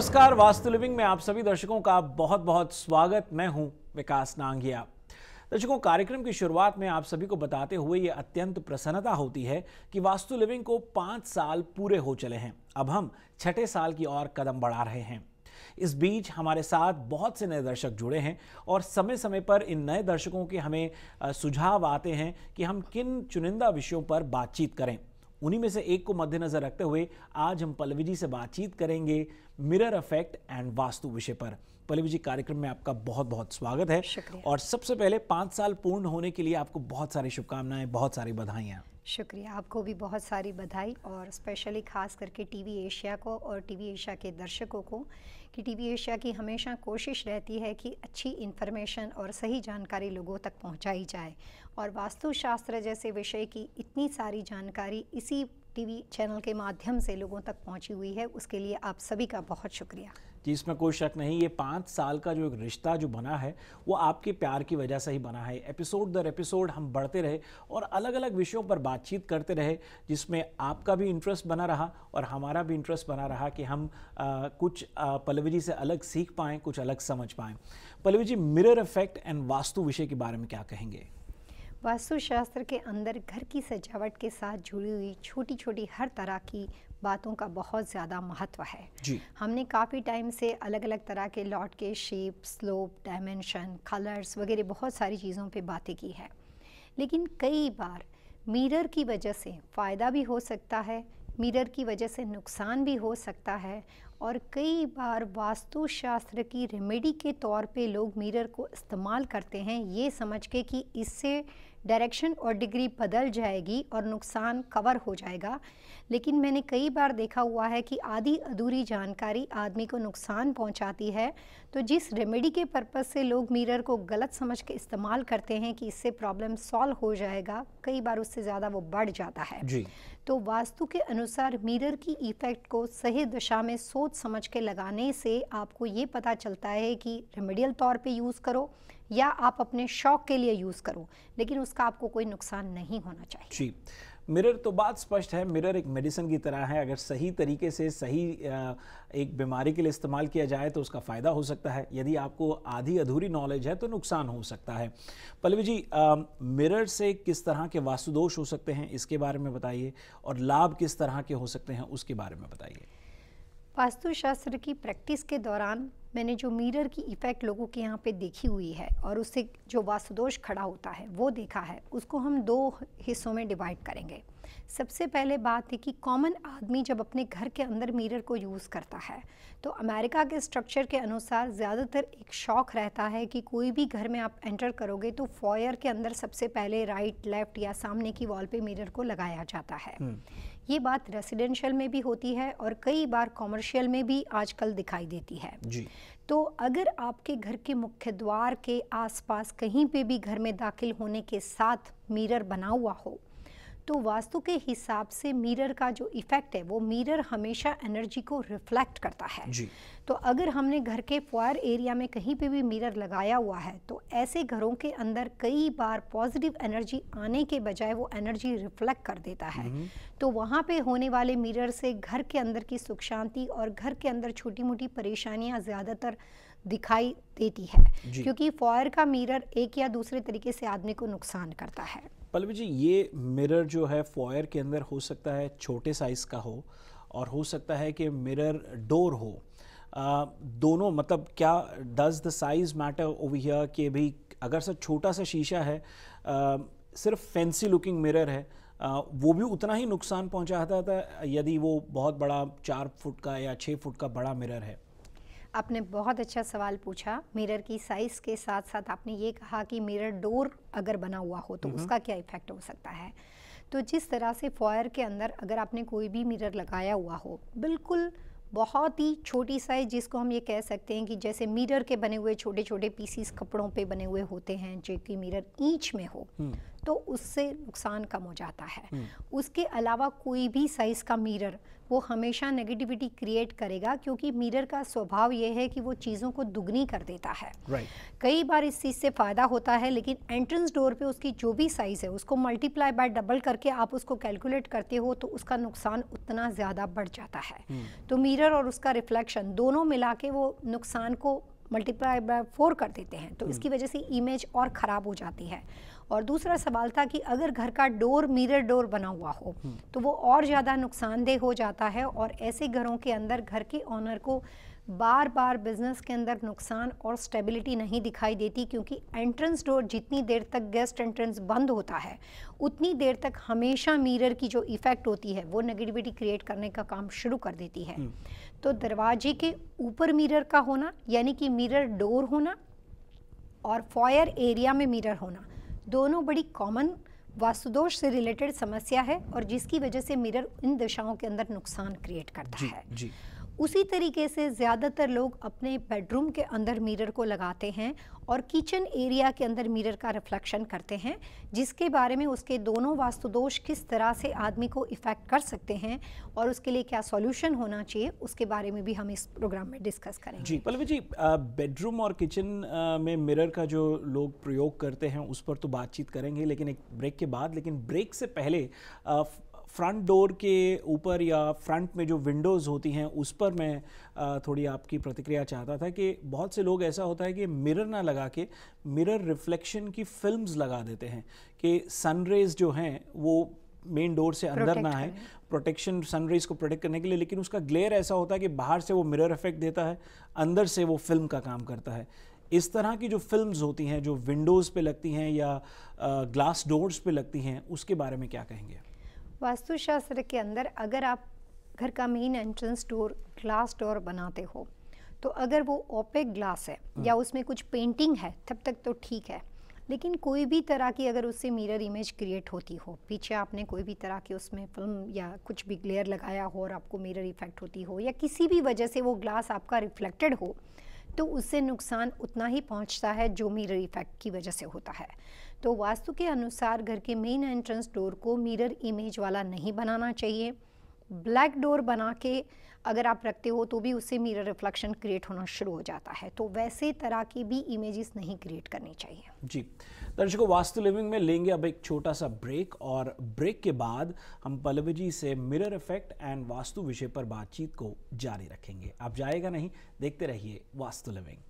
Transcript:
नमस्कार वास्तु लिविंग में आप सभी दर्शकों का बहुत बहुत स्वागत मैं हूं विकास नांगिया दर्शकों कार्यक्रम की शुरुआत में आप सभी को बताते हुए ये अत्यंत प्रसन्नता होती है कि वास्तु लिविंग को पाँच साल पूरे हो चले हैं अब हम छठे साल की ओर कदम बढ़ा रहे हैं इस बीच हमारे साथ बहुत से नए दर्शक जुड़े हैं और समय समय पर इन नए दर्शकों के हमें सुझाव आते हैं कि हम किन चुनिंदा विषयों पर बातचीत करें उन्हीं में से एक को मद्देनजर रखते हुए आज हम पल्लवी जी से बातचीत करेंगे मिरर इफेक्ट एंड वास्तु विषय पर पल्लवी जी कार्यक्रम में आपका बहुत बहुत स्वागत है और सबसे पहले पाँच साल पूर्ण होने के लिए आपको बहुत सारी शुभकामनाएं बहुत सारी बधाइयाँ शुक्रिया आपको भी बहुत सारी बधाई और स्पेशली ख़ास करके टीवी एशिया को और टीवी एशिया के दर्शकों को कि टीवी एशिया की हमेशा कोशिश रहती है कि अच्छी इन्फॉर्मेशन और सही जानकारी लोगों तक पहुंचाई जाए और वास्तुशास्त्र जैसे विषय की इतनी सारी जानकारी इसी टीवी चैनल के माध्यम से लोगों तक पहुंची हुई है उसके लिए आप सभी का बहुत शुक्रिया जी इसमें कोई शक नहीं ये पाँच साल का जो एक रिश्ता जो बना है वो आपके प्यार की वजह से ही बना है एपिसोड दर एपिसोड हम बढ़ते रहे और अलग अलग विषयों पर बातचीत करते रहे जिसमें आपका भी इंटरेस्ट बना रहा और हमारा भी इंटरेस्ट बना रहा कि हम आ, कुछ पल्लवी जी से अलग सीख पाएँ कुछ अलग समझ पाएँ Pallavi ji mirror effect and vastu विषय के बारे में क्या कहेंगे वास्तुशास्त्र के अंदर घर की सजावट के साथ जुड़ी हुई छोटी छोटी हर तरह की बातों का बहुत ज़्यादा महत्व है जी। हमने काफ़ी टाइम से अलग अलग तरह के लॉट के शेप स्लोप डायमेंशन कलर्स वगैरह बहुत सारी चीज़ों पे बातें की है लेकिन कई बार मिरर की वजह से फ़ायदा भी हो सकता है मिरर की वजह से नुकसान भी हो सकता है और कई बार वास्तुशास्त्र की रेमेडी के तौर पे लोग मिरर को इस्तेमाल करते हैं ये समझ के कि इससे डायरेक्शन और डिग्री बदल जाएगी और नुकसान कवर हो जाएगा लेकिन मैंने कई बार देखा हुआ है कि आधी अधूरी जानकारी आदमी को नुकसान पहुंचाती है तो जिस रेमेडी के पर्पज़ से लोग मिरर को गलत समझ के इस्तेमाल करते हैं कि इससे प्रॉब्लम सॉल्व हो जाएगा कई बार उससे ज़्यादा वो बढ़ जाता है जी। तो वास्तु के अनुसार मिरर की इफ़ेक्ट को सही दिशा में सोच समझ के लगाने से आपको ये पता चलता है कि रेमेडियल तौर पर यूज़ करो या आप अपने शौक के लिए यूज़ करो लेकिन उसका आपको कोई नुकसान नहीं होना चाहिए जी मिरर तो बात स्पष्ट है मिरर एक मेडिसिन की तरह है अगर सही तरीके से सही एक बीमारी के लिए इस्तेमाल किया जाए तो उसका फ़ायदा हो सकता है यदि आपको आधी अधूरी नॉलेज है तो नुकसान हो सकता है पल्लवी जी मिरर से किस तरह के वास्तुदोष हो सकते हैं इसके बारे में बताइए और लाभ किस तरह के हो सकते हैं उसके बारे में बताइए वास्तुशास्त्र की प्रैक्टिस के दौरान मैंने जो मिरर की इफ़ेक्ट लोगों के यहाँ पे देखी हुई है और उससे जो वास्तुदोष खड़ा होता है वो देखा है उसको हम दो हिस्सों में डिवाइड करेंगे सबसे पहले बात है कि कॉमन आदमी जब अपने घर के अंदर मिरर को यूज़ करता है तो अमेरिका के स्ट्रक्चर के अनुसार ज़्यादातर एक शौक़ रहता है कि कोई भी घर में आप एंटर करोगे तो फॉयर के अंदर सबसे पहले राइट लेफ़्ट या सामने की वॉल पे मिरर को लगाया जाता है हम्म। ये बात रेसिडेंशियल में भी होती है और कई बार कॉमर्शियल में भी आजकल दिखाई देती है जी। तो अगर आपके घर के मुख्य द्वार के आसपास कहीं पे भी घर में दाखिल होने के साथ मिरर बना हुआ हो तो वास्तु के हिसाब से मिरर का जो इफेक्ट है वो मिरर हमेशा एनर्जी को रिफ्लेक्ट करता है जी। तो अगर हमने घर के फॉयर एरिया में कहीं पे भी मिरर लगाया हुआ है तो ऐसे घरों के अंदर कई बार पॉजिटिव एनर्जी आने के बजाय वो एनर्जी रिफ्लेक्ट कर देता है हम्म। तो वहाँ पे होने वाले मिरर से घर के अंदर की सुख शांति और घर के अंदर छोटी मोटी परेशानियाँ ज़्यादातर दिखाई देती है क्योंकि फॉयर का मिरर एक या दूसरे तरीके से आदमी को नुकसान करता है पल्लवी जी ये मिरर जो है फॉयर के अंदर हो सकता है छोटे साइज का हो और हो सकता है कि मिरर डोर हो आ, दोनों मतलब क्या does the size matter over here कि भाई अगर सर छोटा सा शीशा है आ, सिर्फ फैंसी लुकिंग मिरर है आ, वो भी उतना ही नुकसान पहुंचाता था यदि वो बहुत बड़ा चार फुट का या छः फुट का बड़ा मिरर है आपने बहुत अच्छा सवाल पूछा मिरर की साइज़ के साथ साथ आपने ये कहा कि मिरर डोर अगर बना हुआ हो तो उसका क्या इफ़ेक्ट हो सकता है तो जिस तरह से फॉयर के अंदर अगर आपने कोई भी मिरर लगाया हुआ हो बिल्कुल बहुत ही छोटी साइज जिसको हम ये कह सकते हैं कि जैसे मिरर के बने हुए छोटे छोटे पीसीस कपड़ों पे बने हुए होते हैं जो कि मिरर ईंच में हो हम्म। तो उससे नुकसान कम हो जाता है हम्म। उसके अलावा कोई भी साइज़ का मिरर वो हमेशा नेगेटिविटी क्रिएट करेगा क्योंकि मिरर का स्वभाव ये है कि वो चीज़ों को दुगनी कर देता है right. कई बार इस चीज़ से फ़ायदा होता है लेकिन एंट्रेंस डोर पे उसकी जो भी साइज़ है उसको मल्टीप्लाई बाय डबल करके आप उसको कैलकुलेट करते हो तो उसका नुकसान उतना ज़्यादा बढ़ जाता है hmm. तो मिरर और उसका रिफ्लेक्शन दोनों मिला के वो नुकसान को मल्टीप्लाई बाय फोर कर देते हैं तो हम्म। इसकी वजह से इमेज और ख़राब हो जाती है और दूसरा सवाल था कि अगर घर का डोर मिरर डोर बना हुआ हो हम्म। तो वो और ज़्यादा नुकसानदेह हो जाता है और ऐसे घरों के अंदर घर के ऑनर को बार बार बिजनेस के अंदर नुकसान और स्टेबिलिटी नहीं दिखाई देती क्योंकि एंट्रेंस डोर जितनी देर तक गेस्ट एंट्रेंस बंद होता है उतनी देर तक हमेशा मिरर की जो इफ़ेक्ट होती है वो नेगेटिविटी क्रिएट करने का काम शुरू कर देती है हम्म। तो दरवाजे के ऊपर मिरर का होना यानी कि मिरर डोर होना और फॉयर एरिया में मिरर होना दोनों बड़ी कॉमन वास्तुदोष से रिलेटेड समस्या है और जिसकी वजह से मिरर इन दिशाओं के अंदर नुकसान क्रिएट करता जी, है जी। उसी तरीके से ज़्यादातर लोग अपने बेडरूम के अंदर मिरर को लगाते हैं और किचन एरिया के अंदर मिरर का रिफ्लेक्शन करते हैं जिसके बारे में उसके दोनों वास्तु दोष किस तरह से आदमी को इफ़ेक्ट कर सकते हैं और उसके लिए क्या सॉल्यूशन होना चाहिए उसके बारे में भी हम इस प्रोग्राम में डिस्कस करें जी पल्लवी जी बेडरूम और किचन में मिरर का जो लोग प्रयोग करते हैं उस पर तो बातचीत करेंगे लेकिन एक ब्रेक के बाद लेकिन ब्रेक से पहले आ, फ्रंट डोर के ऊपर या फ्रंट में जो विंडोज़ होती हैं उस पर मैं थोड़ी आपकी प्रतिक्रिया चाहता था कि बहुत से लोग ऐसा होता है कि मिरर ना लगा के मिरर रिफ्लेक्शन की फिल्म्स लगा देते हैं कि सनरेज जो हैं वो मेन डोर से अंदर ना आए प्रोटेक्शन सनरेज को प्रोटेक्ट करने के लिए लेकिन उसका ग्लेयर ऐसा होता है कि बाहर से वो मिरर इफेक्ट देता है अंदर से वो फिल्म का काम करता है इस तरह की जो फिल्म्स होती हैं जो विंडोज़ पे लगती हैं या ग्लास डोर्स पे लगती हैं उसके बारे में क्या कहेंगे वास्तुशास्त्र के अंदर अगर आप घर का main entrance door glass door बनाते हो तो अगर वो ओपेक ग्लास है हम्म। या उसमें कुछ पेंटिंग है तब तक तो ठीक है लेकिन कोई भी तरह की अगर उससे मिरर इमेज क्रिएट होती हो पीछे आपने कोई भी तरह की उसमें फिल्म या कुछ भी ग्लेयर लगाया हो और आपको मिरर इफेक्ट होती हो या किसी भी वजह से वो ग्लास आपका रिफ्लेक्टेड हो तो उससे नुकसान उतना ही पहुंचता है जो मिरर इफेक्ट की वजह से होता है तो वास्तु के अनुसार घर के मेन एंट्रेंस डोर को मिरर इमेज वाला नहीं बनाना चाहिए ब्लैक डोर बना के अगर आप रखते हो तो भी उससे मिरर रिफ्लेक्शन क्रिएट होना शुरू हो जाता है तो वैसे तरह की भी इमेजेस नहीं क्रिएट करनी चाहिए जी दर्शकों वास्तु लिविंग में लेंगे अब एक छोटा सा ब्रेक और ब्रेक के बाद हम पल्लवी जी से मिरर इफेक्ट एंड वास्तु विषय पर बातचीत को जारी रखेंगे आप जाएगा नहीं देखते रहिए वास्तु लिविंग